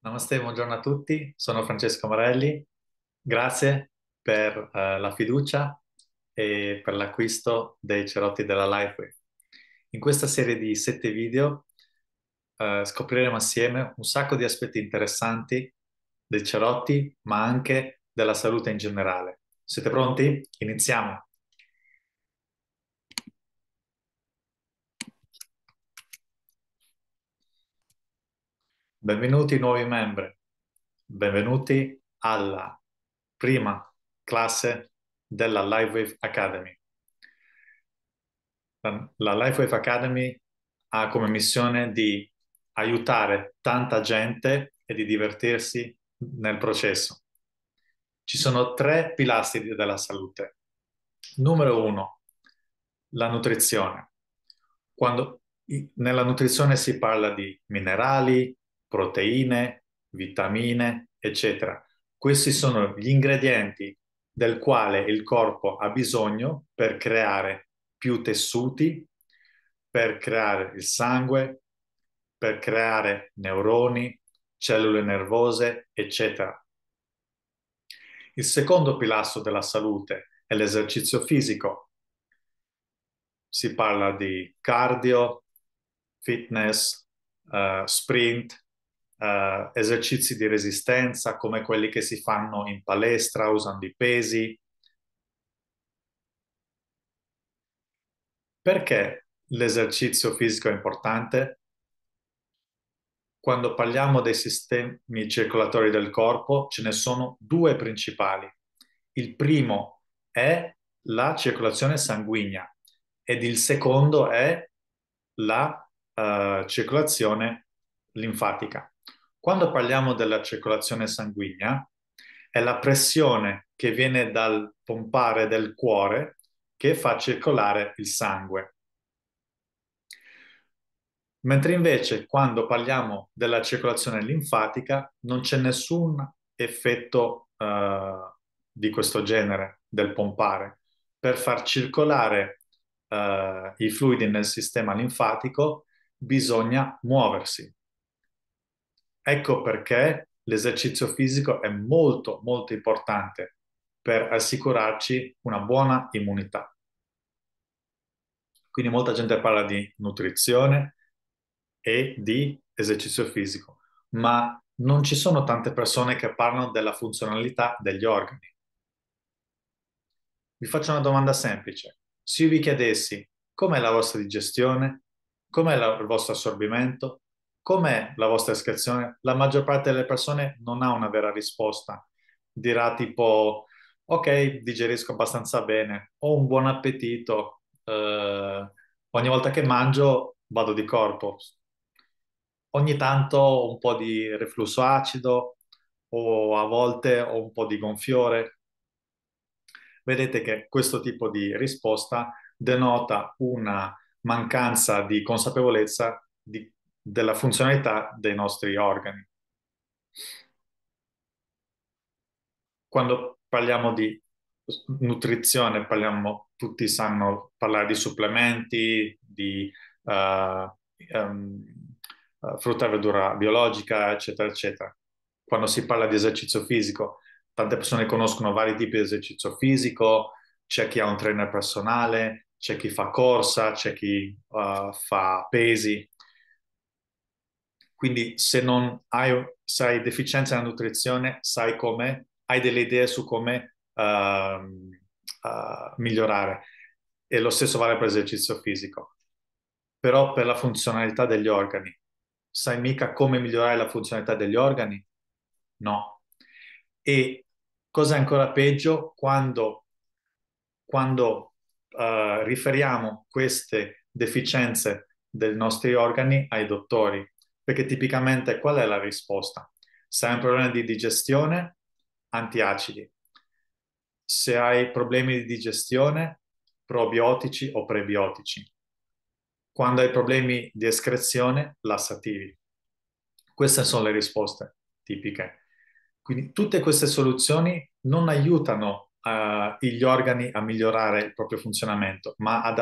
Namaste, buongiorno a tutti, sono Francesco Morelli, grazie per uh, la fiducia e per l'acquisto dei cerotti della Lifeway. In questa serie di sette video uh, scopriremo assieme un sacco di aspetti interessanti dei cerotti, ma anche della salute in generale. Siete pronti? Iniziamo! Benvenuti nuovi membri, benvenuti alla prima classe della LiveWave Academy. La LiveWave Academy ha come missione di aiutare tanta gente e di divertirsi nel processo. Ci sono tre pilastri della salute. Numero uno, la nutrizione. Quando nella nutrizione si parla di minerali, proteine, vitamine, eccetera. Questi sono gli ingredienti del quale il corpo ha bisogno per creare più tessuti, per creare il sangue, per creare neuroni, cellule nervose, eccetera. Il secondo pilastro della salute è l'esercizio fisico. Si parla di cardio, fitness, uh, sprint, eh, esercizi di resistenza come quelli che si fanno in palestra usando i pesi. Perché l'esercizio fisico è importante? Quando parliamo dei sistemi circolatori del corpo, ce ne sono due principali. Il primo è la circolazione sanguigna ed il secondo è la uh, circolazione linfatica. Quando parliamo della circolazione sanguigna, è la pressione che viene dal pompare del cuore che fa circolare il sangue. Mentre invece quando parliamo della circolazione linfatica non c'è nessun effetto uh, di questo genere del pompare. Per far circolare uh, i fluidi nel sistema linfatico bisogna muoversi, Ecco perché l'esercizio fisico è molto, molto importante per assicurarci una buona immunità. Quindi molta gente parla di nutrizione e di esercizio fisico, ma non ci sono tante persone che parlano della funzionalità degli organi. Vi faccio una domanda semplice. Se io vi chiedessi com'è la vostra digestione, com'è la, il vostro assorbimento, com'è la vostra iscrizione? La maggior parte delle persone non ha una vera risposta. Dirà tipo, ok, digerisco abbastanza bene, ho un buon appetito, eh, ogni volta che mangio vado di corpo. Ogni tanto un po' di reflusso acido o a volte ho un po' di gonfiore. Vedete che questo tipo di risposta denota una mancanza di consapevolezza di della funzionalità dei nostri organi. Quando parliamo di nutrizione, parliamo, tutti sanno parlare di supplementi, di uh, um, frutta e verdura biologica, eccetera, eccetera. Quando si parla di esercizio fisico, tante persone conoscono vari tipi di esercizio fisico, c'è chi ha un trainer personale, c'è chi fa corsa, c'è chi uh, fa pesi, quindi se non hai, sai, deficienza nella nutrizione, sai come, hai delle idee su come uh, uh, migliorare. E lo stesso vale per l'esercizio fisico. Però per la funzionalità degli organi, sai mica come migliorare la funzionalità degli organi? No. E cosa è ancora peggio quando, quando uh, riferiamo queste deficienze dei nostri organi ai dottori, perché tipicamente qual è la risposta? Se hai un problema di digestione, antiacidi. Se hai problemi di digestione, probiotici o prebiotici. Quando hai problemi di escrezione, lassativi. Queste sono le risposte tipiche. Quindi tutte queste soluzioni non aiutano uh, gli organi a migliorare il proprio funzionamento, ma, ad,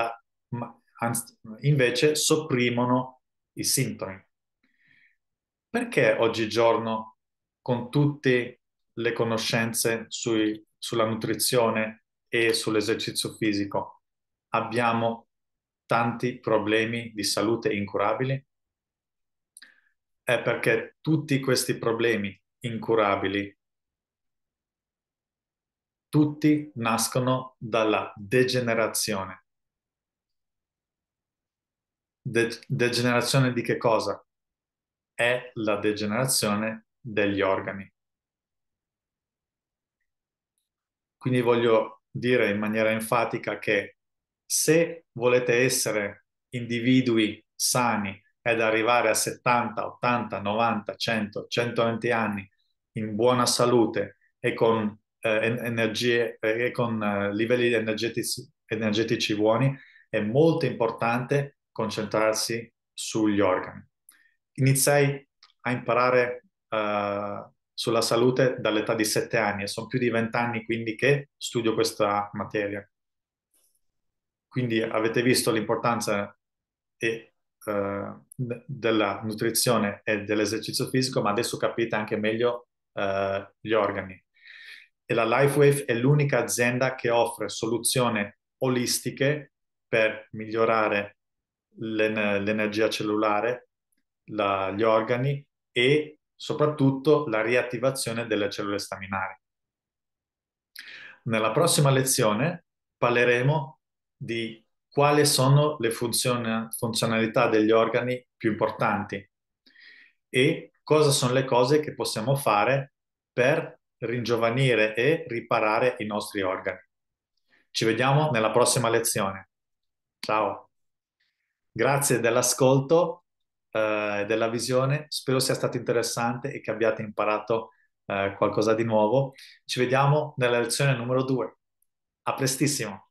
ma anzi, invece sopprimono i sintomi perché oggigiorno con tutte le conoscenze sui, sulla nutrizione e sull'esercizio fisico abbiamo tanti problemi di salute incurabili? È perché tutti questi problemi incurabili, tutti nascono dalla degenerazione. De- degenerazione di che cosa? è la degenerazione degli organi. Quindi voglio dire in maniera enfatica che se volete essere individui sani ed arrivare a 70, 80, 90, 100, 120 anni in buona salute e con, eh, energie, eh, e con eh, livelli energetici, energetici buoni, è molto importante concentrarsi sugli organi iniziai a imparare uh, sulla salute dall'età di sette anni e sono più di vent'anni quindi che studio questa materia. Quindi avete visto l'importanza e, uh, della nutrizione e dell'esercizio fisico, ma adesso capite anche meglio uh, gli organi. E la LifeWave è l'unica azienda che offre soluzioni olistiche per migliorare l'ener- l'energia cellulare, la, gli organi e soprattutto la riattivazione delle cellule staminali. Nella prossima lezione parleremo di quali sono le funzion- funzionalità degli organi più importanti e cosa sono le cose che possiamo fare per ringiovanire e riparare i nostri organi. Ci vediamo nella prossima lezione. Ciao. Grazie dell'ascolto eh, della visione. Spero sia stato interessante e che abbiate imparato eh, qualcosa di nuovo. Ci vediamo nella lezione numero 2. A prestissimo!